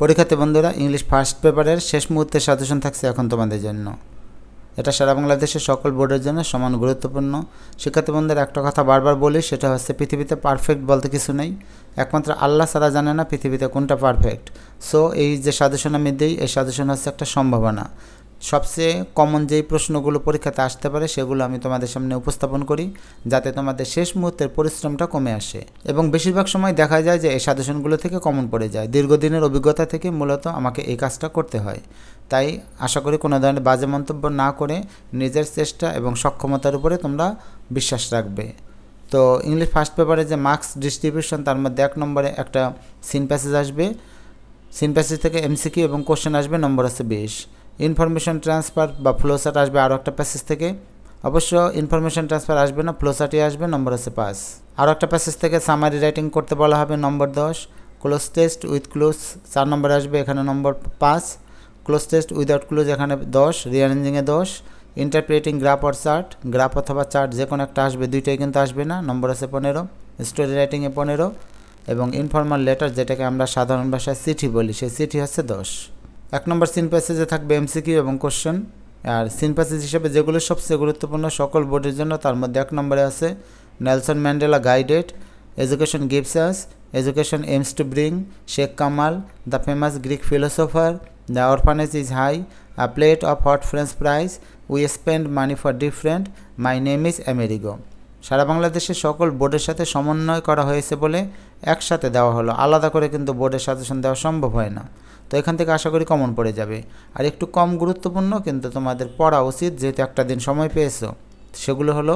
পরীক্ষাতে বন্ধুরা English first পেপারের শেষ মুহূর্তের সাজেশন থাকছে এখন তোমাদের জন্য এটা সারা বাংলাদেশের সকল বোর্ডের জন্য সমান গুরুত্বপূর্ণ শিক্ষার্থী বন্ধুদের একটা কথা বারবার বলি সেটা হচ্ছে পৃথিবীতে পারফেক্ট বলতে কিছু নেই একমাত্র আল্লাহ সারা জানে না পৃথিবীতে কোনটা পারফেক্ট সো এই যে সাজেশন আমি দিই এই সাজেশন হচ্ছে একটা সম্ভাবনা সবচেয়ে কমন যেই প্রশ্নগুলো পরীক্ষাতে আসতে পারে সেগুলো আমি তোমাদের সামনে উপস্থাপন করি যাতে তোমাদের শেষ মুহূর্তের পরিশ্রমটা কমে আসে এবং বেশিরভাগ সময় দেখা যায় যে এই সাজেশনগুলো থেকে কমন পড়ে যায় দীর্ঘদিনের অভিজ্ঞতা থেকে মূলত আমাকে এই কাজটা করতে হয় তাই আশা করি কোনো ধরনের বাজে মন্তব্য না করে নিজের চেষ্টা এবং সক্ষমতার উপরে তোমরা বিশ্বাস রাখবে তো ইংলিশ ফার্স্ট পেপারে যে মার্কস ডিস্ট্রিবিউশন তার মধ্যে এক নম্বরে একটা সিন প্যাসেজ আসবে সিন প্যাসেজ থেকে এমসিকিউ এবং কোশ্চেন আসবে নম্বর আছে বিশ ইনফরমেশান ট্রান্সফার বা ফ্লোসাট আসবে আরও একটা প্যাসেজ থেকে অবশ্য ইনফরমেশন ট্রান্সফার আসবে না ফ্লোসাটই আসবে নম্বর আছে পাস আরও একটা প্যাসেজ থেকে সামারি রাইটিং করতে বলা হবে নম্বর দশ ক্লোজ টেস্ট উইথ ক্লোজ চার নম্বর আসবে এখানে নম্বর পাঁচ ক্লোজ টেস্ট উইদাউট ক্লোজ এখানে দশ রিঅ্যারেঞ্জিংয়ে দশ interpreting graph or chart graph অথবা চার্ট যে কোনো একটা আসবে দুইটাই কিন্তু আসবে না নম্বর আছে পনেরো স্টোরি রাইটিংয়ে পনেরো এবং ইনফর্মাল লেটার যেটাকে আমরা সাধারণ ভাষায় চিঠি বলি সেই চিঠি হচ্ছে দশ এক নম্বর সিন প্যাসেজে থাকবে এমসিকিউ এবং কোশ্চেন আর সিন প্যাসেজ হিসেবে যেগুলো সবচেয়ে গুরুত্বপূর্ণ সকল বোর্ডের জন্য তার মধ্যে এক নম্বরে আছে Nelson Mandela guided education gives us education aims to bring Sheikh Kamal the famous Greek philosopher the orphanage is high a plate of hot French prize we spend money for different my name is Amerigo সারা বাংলাদেশে সকল বোর্ডের সাথে সমন্বয় করা হয়েছে বলে একসাথে দেওয়া হলো আলাদা করে কিন্তু বোর্ডের সাজেশন দেওয়া সম্ভব হয় না তো এখান থেকে আশা করি কমন পড়ে যাবে আর একটু কম গুরুত্বপূর্ণ কিন্তু তোমাদের পড়া উচিত যেহেতু একটা দিন সময় পেয়েছো সেগুলো হলো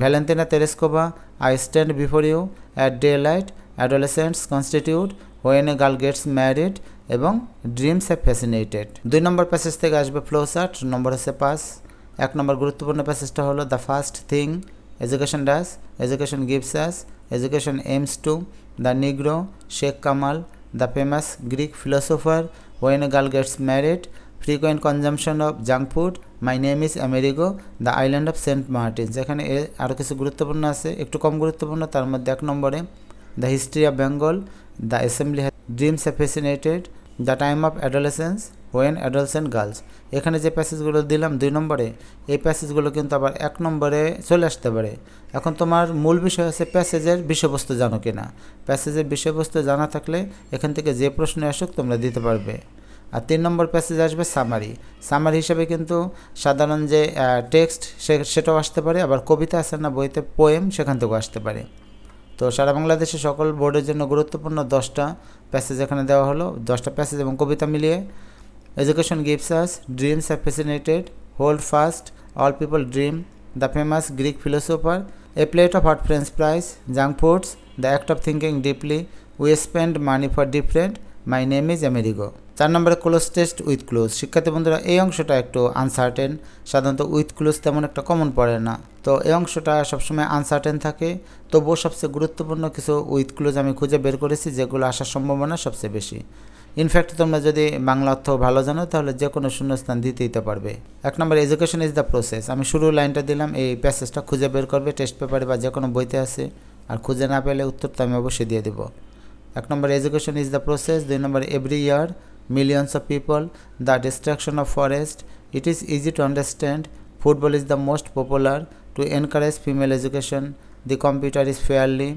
Valentina Tereshkova I stand before you at day light adolescents constitute when a girl gets married এবং ড্রিমস এ ফ্যাসিনেটেড দুই নম্বর প্যাসেজ থেকে আসবে ফ্লো চার্ট নম্বর হচ্ছে পাস এক নম্বর গুরুত্বপূর্ণ প্যাসেজটা হলো the first thing Education does, education gives us, education aims to, the Negro, Sheikh Kamal, the famous Greek philosopher, when a girl gets married, frequent consumption of junk food, my name is Amerigo the island of saint Martin's এখানে এর আরও কিছু গুরুত্বপূর্ণ আছে একটু কম গুরুত্বপূর্ণ তার মধ্যে এক নম্বরে history of bengal the assembly assembly dreams fascinated the time of adolescence when adults and girls এখানে যে প্যাসেজগুলো দিলাম দুই নম্বরে এই প্যাসেজগুলো কিন্তু আবার এক নম্বরে চলে আসতে পারে এখন তোমার মূল বিষয় হচ্ছে প্যাসেজের বিষয়বস্তু জানো কিনা প্যাসেজের বিষয়বস্তু জানা থাকলে এখান থেকে যে প্রশ্ন আসুক তোমরা দিতে পারবে আর তিন নম্বর প্যাসেজ আসবে সামারি সামারি হিসাবে কিন্তু সাধারণ যে টেক্সট সে সেটাও আসতে পারে আবার কবিতা আসে না বইতে পোয়েম সেখান থেকেও আসতে পারে তো সারা বাংলাদেশে সকল বোর্ডের জন্য গুরুত্বপূর্ণ দশটা প্যাসেজ এখানে দেওয়া হলো দশটা প্যাসেজ এবং কবিতা মিলিয়ে Education gives us dreams are fascinated, hold fast, all people dream, the famous Greek philosopher, a plate of hot french fries, junk foods, the act of thinking deeply, we spend money for different, my name is Amerigo চার নম্বরে cloze test with close শিক্ষার্থী বন্ধুরা এই অংশটা একটু uncertain সাধারণত with close তেমন একটা কমন পড়ে না তো এই অংশটা সবসময় আনসার্টেন থাকে তবুও সবচেয়ে গুরুত্বপূর্ণ কিছু উইথ ক্লোজ আমি খুঁজে বের করেছি যেগুলো আসার সম্ভাবনা সবচেয়ে বেশি ইনফ্যাক্ট তোমরা যদি বাংলা অর্থ ভালো জানো তাহলে যে কোনো শূন্যস্থান দিতে দিতে পারবে এক নম্বর এডুকেশন ইজ দ্য প্রসেস আমি শুরু লাইনটা দিলাম এই প্যাসেজটা খুঁজে বের করবে টেস্ট পেপারে বা যে কোনো বইতে আছে আর খুঁজে না পেলে উত্তর তো আমি অবশ্যই দিয়ে দেবো এক নম্বর এডুকেশন ইজ দ্য প্রসেস দুই নম্বর every year millions of people the destruction of forest it is easy to understand football is the most popular to encourage female education the computer is fairly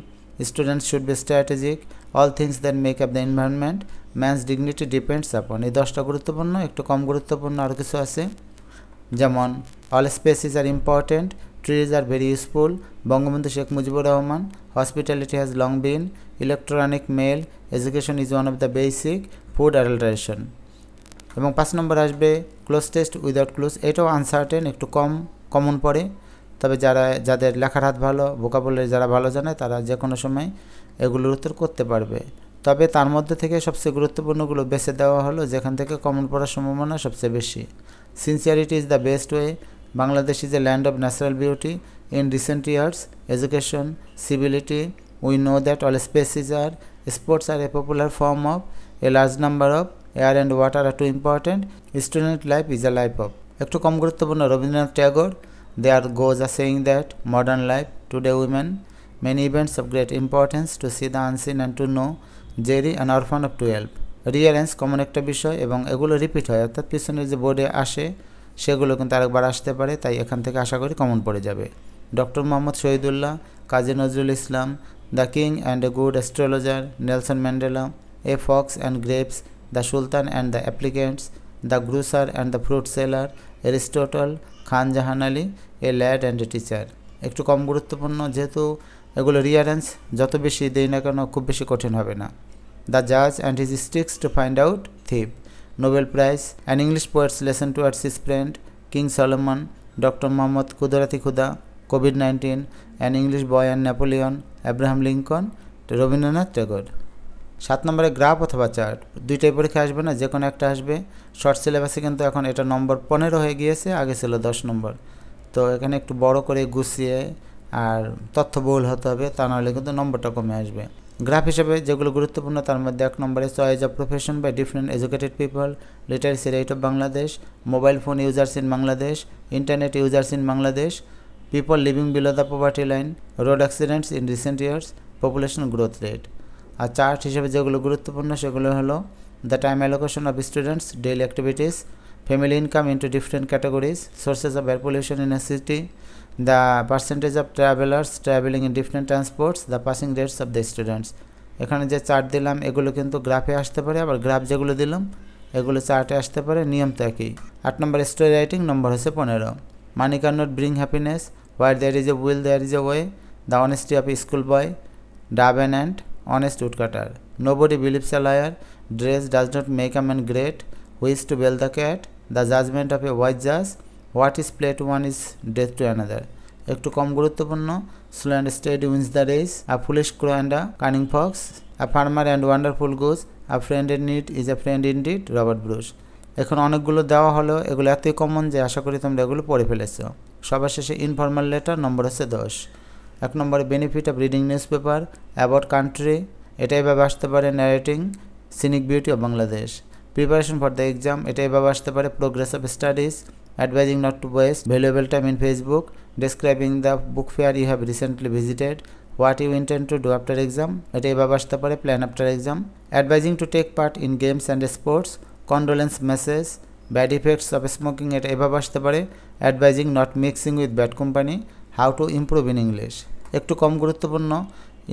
students should be strategic all things that make up the environment man's dignity depends upon এই দশটা গুরুত্বপূর্ণ একটু কম গুরুত্বপূর্ণ আরও কিছু আছে যেমন all species are important trees are very useful Bangabandhu Sheikh Mujibur Rahman hospitality has long been electronic mail education is one of the basic food adulteration এবং পাঁচ নম্বর আসবে ক্লোজ টেস্ট উইদাউট ক্লোজ এটাও আনসার্টেন একটু কম কমন পড়ে তবে যারা যাদের লেখার হাত ভালো ভোকাবুলারি যারা ভালো জানে তারা যে কোনো সময় এগুলোর উত্তর করতে পারবে তবে তার মধ্যে থেকে সবচেয়ে গুরুত্বপূর্ণগুলো বেছে দেওয়া হলো যেখান থেকে কমন পড়ার সম্ভাবনা সবচেয়ে বেশি sincerity is the best way Bangladesh is a land of natural beauty in recent years education civility we know that all species are sports are a popular form of a large number of air and water are two important student life is a life of একটু কম গুরুত্বপূর্ণ Rabindranath Tagore they are goes are saying that modern life today women many events of great importance two C the unseen and to know Jerry an orphan of twelve rearrange common একটা বিষয় এবং এগুলো repeat হয় অর্থাৎ পিছনের যে বোর্ডে আসে সেগুলো কিন্তু আরেকবার আসতে পারে তাই এখান থেকে আশা করি কমন পড়ে যাবে doctor Mohammad Shahidullah Kazi Nazrul Islam the king and a good astrologer Nelson Mandela a fox and grapes the sultan and the applicants the grocer and the fruit seller Aristotle Khan Jahan Ali a lad and a teacher একটু কম গুরুত্বপূর্ণ যেহেতু এগুলো রিয়ারেন্স যত বেশি দেই না কেন খুব বেশি কঠিন হবে না দ্য জাজ and his sticks to find out thief Nobel prize and English poets lesson arts his friend king Solomon doctor Mohammad Qudrat-i Khuda COVID nineteen and English boy and Napoleon Abraham Lincoln Rabindranath Tagore সাত নম্বরে গ্রাফ অথবা চার্ট দুইটাই পরীক্ষা আসবে না যে কোনো একটা আসবে শর্ট সিলেবাসে কিন্তু এখন এটা নম্বর পনেরো হয়ে গিয়েছে আগে ছিল দশ নম্বর তো এখানে একটু বড় করে গুছিয়ে আর তথ্যবহুল হতে হবে তা নাহলে কিন্তু নম্বরটা কমে আসবে গ্রাফ হিসেবে যেগুলো গুরুত্বপূর্ণ তার মধ্যে এক নম্বরে choice of profession by different educated people literacy rate of Bangladesh mobile phone users in Bangladesh internet users in Bangladesh people living below the poverty line road accidents in recent years population growth rate আর chart হিসেবে যেগুলো গুরুত্বপূর্ণ সেগুলো হলো the time allocation of students daily activities family income into different categories, sources of air pollution in a city, the percentage of travelers traveling in different transports, the passing rates of the students. এখানে যে chart দিলাম এগুলো কিন্তু গ্রাফে আসতে পারে আবার graph যেগুলো দিলাম এগুলো চার্টে আসতে পারে নিয়ম তো একই আট নম্বর স্টোরি রাইটিং নম্বর হচ্ছে পনেরো money can not bring happiness where there is a will there is a way the honesty of school boy daben and honest woodcutter nobody believes a liar dress does not make a man great who's to bell the cat the judgement of a wise জাজ what is play to one is death to another একটু কম গুরুত্বপূর্ণ slow and steady wins the race a foolish crow and a cunning fox a farmer and wonderful goose a friend in it is a friend indeed Robert Bruce এখন অনেকগুলো দেওয়া হলো এগুলো এতই common যে আশা করি তোমরা এগুলো পড়ে ফেলেছ সবার শেষে ইনফর্মাল লেটার নম্বর হচ্ছে দশ এক নম্বরে benefit of reading newspaper about country এটাই এভাবে আসতে পারে narrating scenic beauty of Bangladesh preparation for the exam এটা এভাবে আসতে পারে progress of studies advising not to waste valuable time in Facebook describing the book fair you have recently visited what you intend to do after exam এটা এভাবে আসতে পারে plan after exam advising to take part in games and sports condolence message bad effects of smoking এটা এভাবে আসতে পারে advising not mixing with bad company how to improve in English একটু কম গুরুত্বপূর্ণ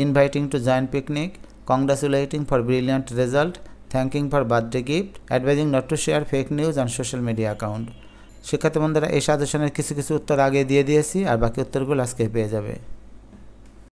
inviting to joint picnic congratulating for brilliant result thanking for birthday gift advising not to share fake news and social media account শিক্ষার্থী বন্ধুরা এই সাজেশনের কিছু কিছু উত্তর আগে দিয়ে দিয়েছি আর বাকি উত্তরগুলো আজকে পেয়ে যাবে